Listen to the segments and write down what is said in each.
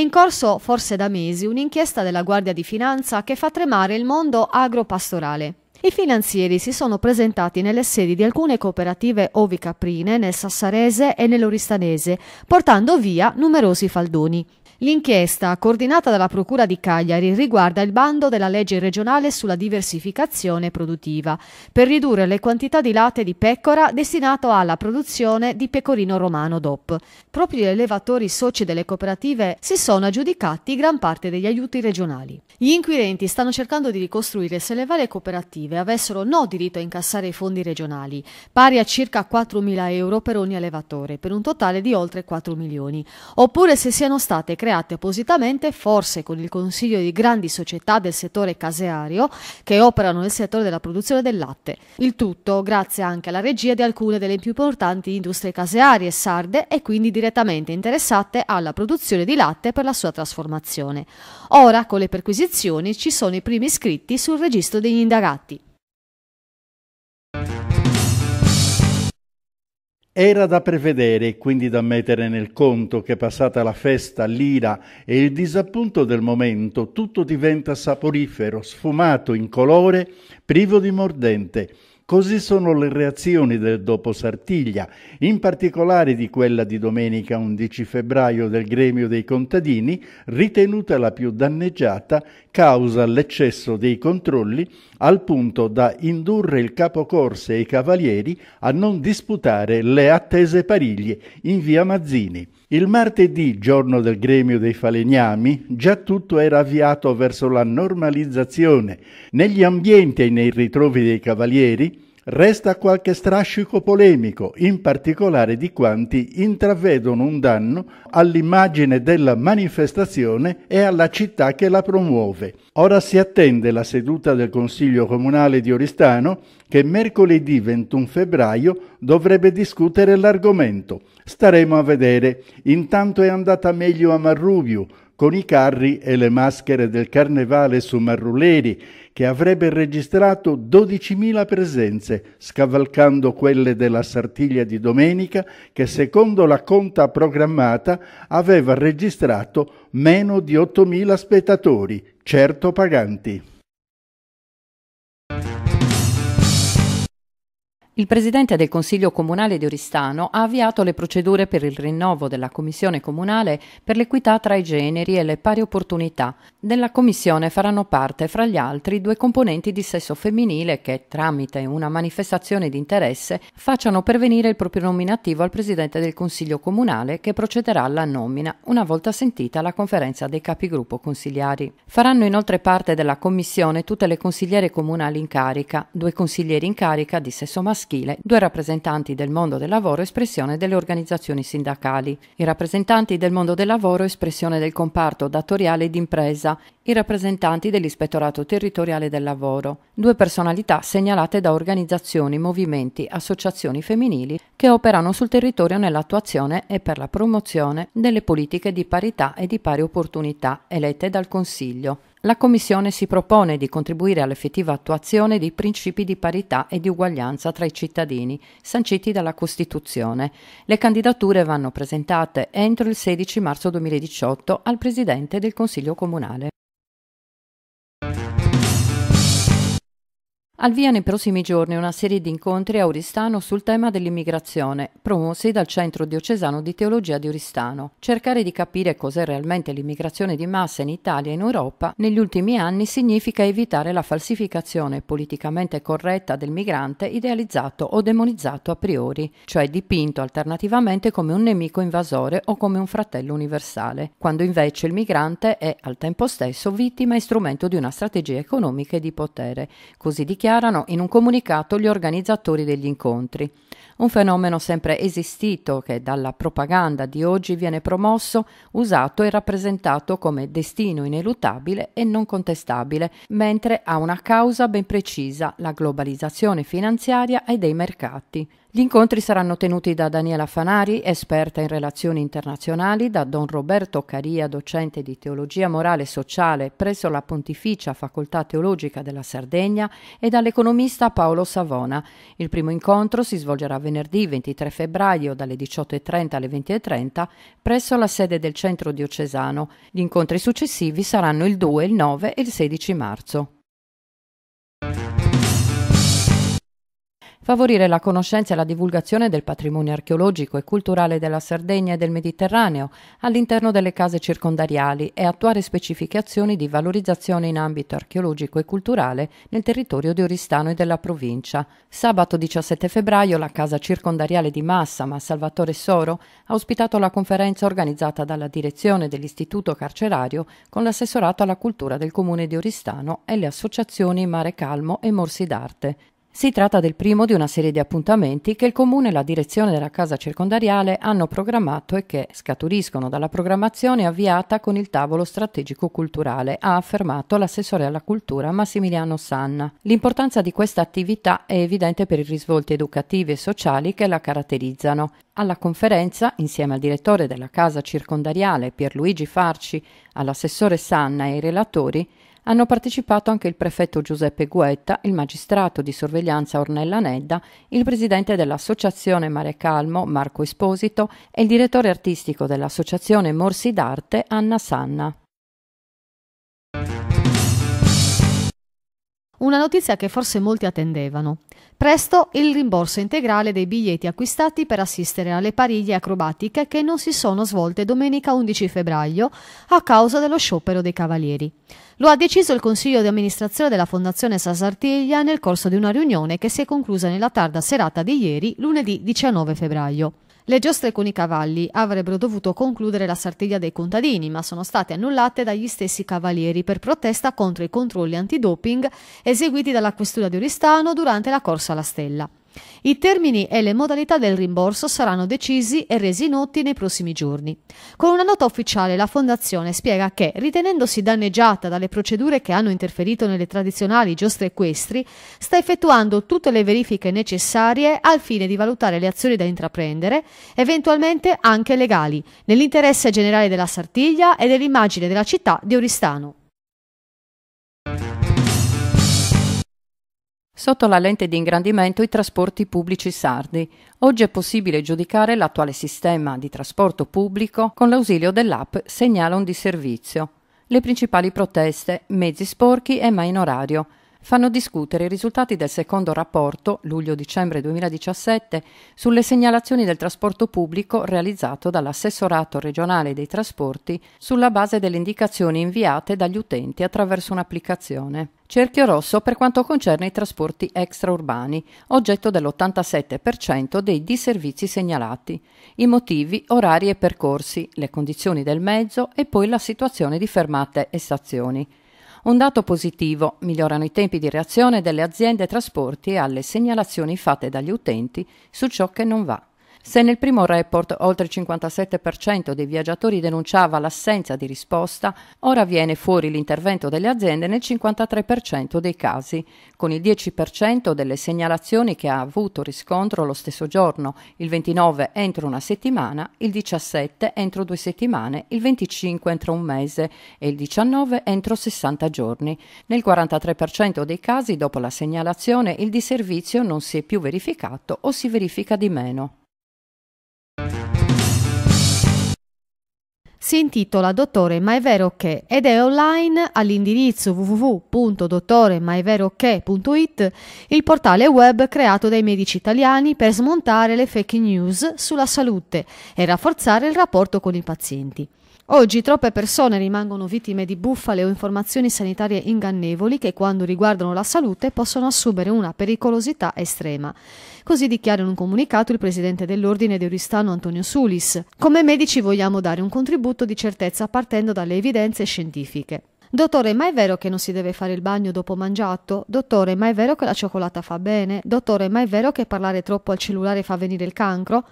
in corso, forse da mesi, un'inchiesta della Guardia di Finanza che fa tremare il mondo agropastorale. I finanzieri si sono presentati nelle sedi di alcune cooperative ovicaprine nel Sassarese e nell'Oristanese, portando via numerosi faldoni. L'inchiesta, coordinata dalla Procura di Cagliari, riguarda il bando della legge regionale sulla diversificazione produttiva per ridurre le quantità di latte di pecora destinato alla produzione di pecorino romano DOP. Proprio gli allevatori soci delle cooperative si sono aggiudicati gran parte degli aiuti regionali. Gli inquirenti stanno cercando di ricostruire se le varie cooperative avessero no diritto a incassare i fondi regionali, pari a circa 4.000 euro per ogni allevatore, per un totale di oltre 4 milioni, oppure se siano state create create appositamente, forse con il consiglio di grandi società del settore caseario che operano nel settore della produzione del latte. Il tutto grazie anche alla regia di alcune delle più importanti industrie casearie sarde e quindi direttamente interessate alla produzione di latte per la sua trasformazione. Ora, con le perquisizioni, ci sono i primi iscritti sul registro degli indagati. Era da prevedere e quindi da mettere nel conto che passata la festa, l'ira e il disappunto del momento, tutto diventa saporifero, sfumato, incolore, privo di mordente Così sono le reazioni del dopo Sartiglia, in particolare di quella di domenica 11 febbraio del gremio dei contadini, ritenuta la più danneggiata causa l'eccesso dei controlli al punto da indurre il capocorse e i cavalieri a non disputare le attese pariglie in via Mazzini. Il martedì, giorno del gremio dei falegnami, già tutto era avviato verso la normalizzazione. Negli ambienti e nei ritrovi dei cavalieri Resta qualche strascico polemico, in particolare di quanti intravedono un danno all'immagine della manifestazione e alla città che la promuove. Ora si attende la seduta del Consiglio Comunale di Oristano che mercoledì 21 febbraio dovrebbe discutere l'argomento. Staremo a vedere. Intanto è andata meglio a Marrubio, con i carri e le maschere del carnevale su Marruleri, che avrebbe registrato 12.000 presenze, scavalcando quelle della Sartiglia di domenica, che secondo la conta programmata aveva registrato meno di 8.000 spettatori, certo paganti. Il presidente del Consiglio comunale di Oristano ha avviato le procedure per il rinnovo della Commissione comunale per l'equità tra i generi e le pari opportunità. Della Commissione faranno parte, fra gli altri, due componenti di sesso femminile che, tramite una manifestazione di interesse, facciano pervenire il proprio nominativo al presidente del Consiglio comunale che procederà alla nomina una volta sentita la conferenza dei capigruppo consigliari. Faranno inoltre parte della Commissione tutte le consigliere comunali in carica, due consiglieri in carica di sesso maschile maschile, due rappresentanti del mondo del lavoro espressione delle organizzazioni sindacali, i rappresentanti del mondo del lavoro espressione del comparto datoriale d'impresa, i rappresentanti dell'ispettorato territoriale del lavoro, due personalità segnalate da organizzazioni, movimenti, associazioni femminili che operano sul territorio nell'attuazione e per la promozione delle politiche di parità e di pari opportunità elette dal Consiglio, la Commissione si propone di contribuire all'effettiva attuazione dei principi di parità e di uguaglianza tra i cittadini sanciti dalla Costituzione. Le candidature vanno presentate entro il 16 marzo 2018 al Presidente del Consiglio Comunale. Al via nei prossimi giorni una serie di incontri a Oristano sul tema dell'immigrazione, promossi dal Centro Diocesano di Teologia di Oristano. Cercare di capire cos'è realmente l'immigrazione di massa in Italia e in Europa negli ultimi anni significa evitare la falsificazione politicamente corretta del migrante idealizzato o demonizzato a priori, cioè dipinto alternativamente come un nemico invasore o come un fratello universale, quando invece il migrante è al tempo stesso vittima e strumento di una strategia economica e di potere, così dichiarato dichiarano in un comunicato gli organizzatori degli incontri un fenomeno sempre esistito che dalla propaganda di oggi viene promosso, usato e rappresentato come destino ineluttabile e non contestabile, mentre ha una causa ben precisa, la globalizzazione finanziaria e dei mercati. Gli incontri saranno tenuti da Daniela Fanari, esperta in relazioni internazionali, da Don Roberto Caria, docente di teologia morale e sociale presso la Pontificia Facoltà Teologica della Sardegna, e dall'economista Paolo Savona. Il primo incontro si svolgerà venerdì 23 febbraio dalle 18.30 alle 20.30 presso la sede del centro diocesano. Gli incontri successivi saranno il 2, il 9 e il 16 marzo. favorire la conoscenza e la divulgazione del patrimonio archeologico e culturale della Sardegna e del Mediterraneo all'interno delle case circondariali e attuare specificazioni di valorizzazione in ambito archeologico e culturale nel territorio di Oristano e della provincia. Sabato 17 febbraio la casa circondariale di Massama, Salvatore Soro, ha ospitato la conferenza organizzata dalla direzione dell'istituto carcerario con l'assessorato alla cultura del comune di Oristano e le associazioni Mare Calmo e Morsi d'Arte. Si tratta del primo di una serie di appuntamenti che il Comune e la direzione della casa circondariale hanno programmato e che scaturiscono dalla programmazione avviata con il tavolo strategico culturale, ha affermato l'assessore alla cultura Massimiliano Sanna. L'importanza di questa attività è evidente per i risvolti educativi e sociali che la caratterizzano. Alla conferenza, insieme al direttore della casa circondariale Pierluigi Farci, all'assessore Sanna e ai relatori, hanno partecipato anche il prefetto Giuseppe Guetta, il magistrato di sorveglianza Ornella Nedda, il presidente dell'associazione Mare Calmo Marco Esposito e il direttore artistico dell'associazione Morsi d'Arte Anna Sanna. Una notizia che forse molti attendevano. Presto il rimborso integrale dei biglietti acquistati per assistere alle pariglie acrobatiche che non si sono svolte domenica 11 febbraio a causa dello sciopero dei cavalieri. Lo ha deciso il consiglio di amministrazione della Fondazione Sasartiglia nel corso di una riunione che si è conclusa nella tarda serata di ieri, lunedì 19 febbraio. Le giostre con i cavalli avrebbero dovuto concludere la sartiglia dei contadini, ma sono state annullate dagli stessi cavalieri per protesta contro i controlli antidoping eseguiti dalla questura di Oristano durante la corsa alla stella. I termini e le modalità del rimborso saranno decisi e resi noti nei prossimi giorni. Con una nota ufficiale la Fondazione spiega che, ritenendosi danneggiata dalle procedure che hanno interferito nelle tradizionali giostre equestri, sta effettuando tutte le verifiche necessarie al fine di valutare le azioni da intraprendere, eventualmente anche legali, nell'interesse generale della Sartiglia e dell'immagine della città di Oristano. Sotto la lente di ingrandimento i trasporti pubblici sardi. Oggi è possibile giudicare l'attuale sistema di trasporto pubblico con l'ausilio dell'app Segnala di servizio. Le principali proteste, mezzi sporchi e mai in orario, fanno discutere i risultati del secondo rapporto, luglio-dicembre 2017, sulle segnalazioni del trasporto pubblico realizzato dall'assessorato regionale dei trasporti sulla base delle indicazioni inviate dagli utenti attraverso un'applicazione. Cerchio rosso per quanto concerne i trasporti extraurbani, oggetto dell'87% dei disservizi segnalati. I motivi, orari e percorsi, le condizioni del mezzo e poi la situazione di fermate e stazioni. Un dato positivo, migliorano i tempi di reazione delle aziende trasporti alle segnalazioni fatte dagli utenti su ciò che non va. Se nel primo report oltre il 57% dei viaggiatori denunciava l'assenza di risposta, ora viene fuori l'intervento delle aziende nel 53% dei casi, con il 10% delle segnalazioni che ha avuto riscontro lo stesso giorno, il 29 entro una settimana, il 17 entro due settimane, il 25 entro un mese e il 19 entro 60 giorni. Nel 43% dei casi dopo la segnalazione il disservizio non si è più verificato o si verifica di meno. si intitola Dottore Ma è vero che ed è online all'indirizzo www.dottoremaeveroche.it, il portale web creato dai medici italiani per smontare le fake news sulla salute e rafforzare il rapporto con i pazienti. Oggi troppe persone rimangono vittime di bufale o informazioni sanitarie ingannevoli che quando riguardano la salute possono assumere una pericolosità estrema. Così dichiara in un comunicato il presidente dell'Ordine di Oristano Antonio Sulis. Come medici vogliamo dare un contributo di certezza partendo dalle evidenze scientifiche. Dottore, ma è vero che non si deve fare il bagno dopo mangiato? Dottore, ma è vero che la cioccolata fa bene? Dottore, ma è vero che parlare troppo al cellulare fa venire il cancro?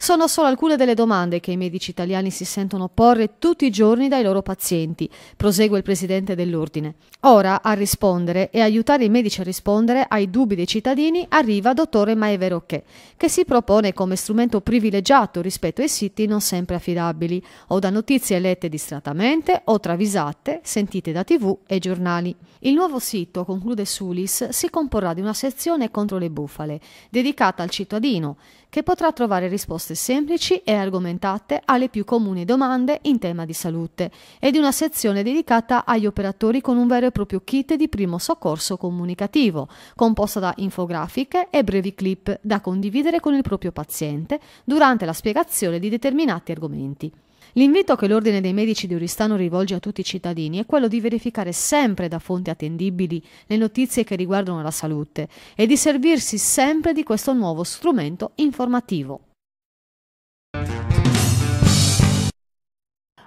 Sono solo alcune delle domande che i medici italiani si sentono porre tutti i giorni dai loro pazienti, prosegue il presidente dell'ordine. Ora a rispondere e aiutare i medici a rispondere ai dubbi dei cittadini arriva dottore Maeverocche, che si propone come strumento privilegiato rispetto ai siti non sempre affidabili o da notizie lette distrattamente o travisate, sentite da tv e giornali. Il nuovo sito, conclude Sulis, si comporrà di una sezione contro le bufale, dedicata al cittadino, che potrà trovare risposte risposte semplici e argomentate alle più comuni domande in tema di salute ed una sezione dedicata agli operatori con un vero e proprio kit di primo soccorso comunicativo, composta da infografiche e brevi clip da condividere con il proprio paziente durante la spiegazione di determinati argomenti. L'invito che l'Ordine dei Medici di Oristano rivolge a tutti i cittadini è quello di verificare sempre da fonti attendibili le notizie che riguardano la salute e di servirsi sempre di questo nuovo strumento informativo.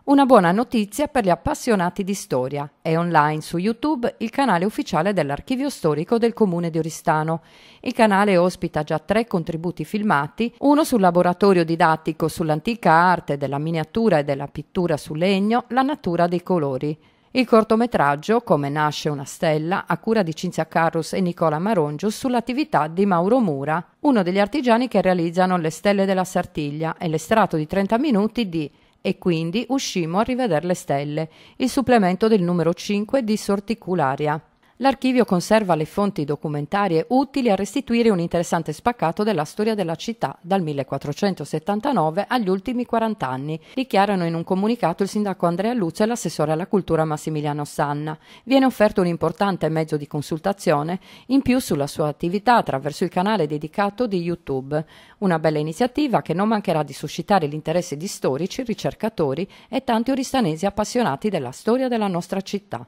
Una buona notizia per gli appassionati di storia. È online su YouTube il canale ufficiale dell'archivio storico del comune di Oristano. Il canale ospita già tre contributi filmati, uno sul laboratorio didattico sull'antica arte della miniatura e della pittura su legno, la natura dei colori. Il cortometraggio Come nasce una stella, a cura di Cinzia Carrus e Nicola Marongio, sull'attività di Mauro Mura, uno degli artigiani che realizzano le stelle della Sartiglia, e l'estratto di 30 minuti di e quindi uscimmo a rivedere le stelle, il supplemento del numero 5 di Sorticularia. L'archivio conserva le fonti documentarie utili a restituire un interessante spaccato della storia della città dal 1479 agli ultimi 40 anni, dichiarano in un comunicato il sindaco Andrea Luzza e l'assessore alla cultura Massimiliano Sanna. Viene offerto un importante mezzo di consultazione in più sulla sua attività attraverso il canale dedicato di YouTube, una bella iniziativa che non mancherà di suscitare l'interesse di storici, ricercatori e tanti oristanesi appassionati della storia della nostra città.